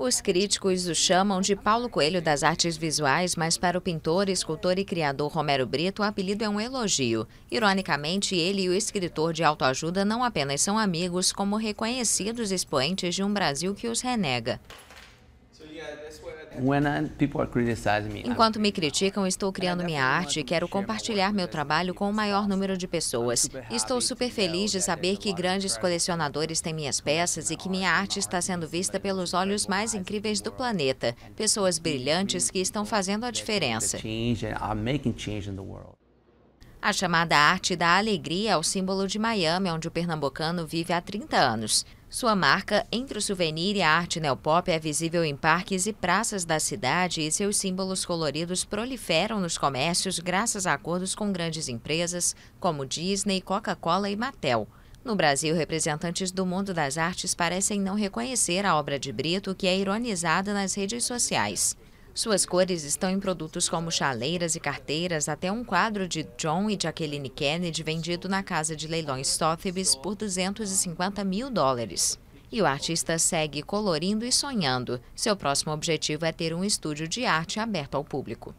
Os críticos o chamam de Paulo Coelho das artes visuais, mas para o pintor, escultor e criador Romero Brito, o apelido é um elogio. Ironicamente, ele e o escritor de autoajuda não apenas são amigos, como reconhecidos expoentes de um Brasil que os renega. So, yeah, Enquanto me criticam, estou criando minha arte e quero compartilhar meu trabalho com o maior número de pessoas. Estou super feliz de saber que grandes colecionadores têm minhas peças e que minha arte está sendo vista pelos olhos mais incríveis do planeta. Pessoas brilhantes que estão fazendo a diferença. A chamada arte da alegria é o símbolo de Miami, onde o pernambucano vive há 30 anos. Sua marca entre o souvenir e a arte neopop é visível em parques e praças da cidade e seus símbolos coloridos proliferam nos comércios graças a acordos com grandes empresas como Disney, Coca-Cola e Mattel. No Brasil, representantes do mundo das artes parecem não reconhecer a obra de Brito, que é ironizada nas redes sociais. Suas cores estão em produtos como chaleiras e carteiras, até um quadro de John e Jacqueline Kennedy vendido na casa de leilões Sotheby's por 250 mil dólares. E o artista segue colorindo e sonhando. Seu próximo objetivo é ter um estúdio de arte aberto ao público.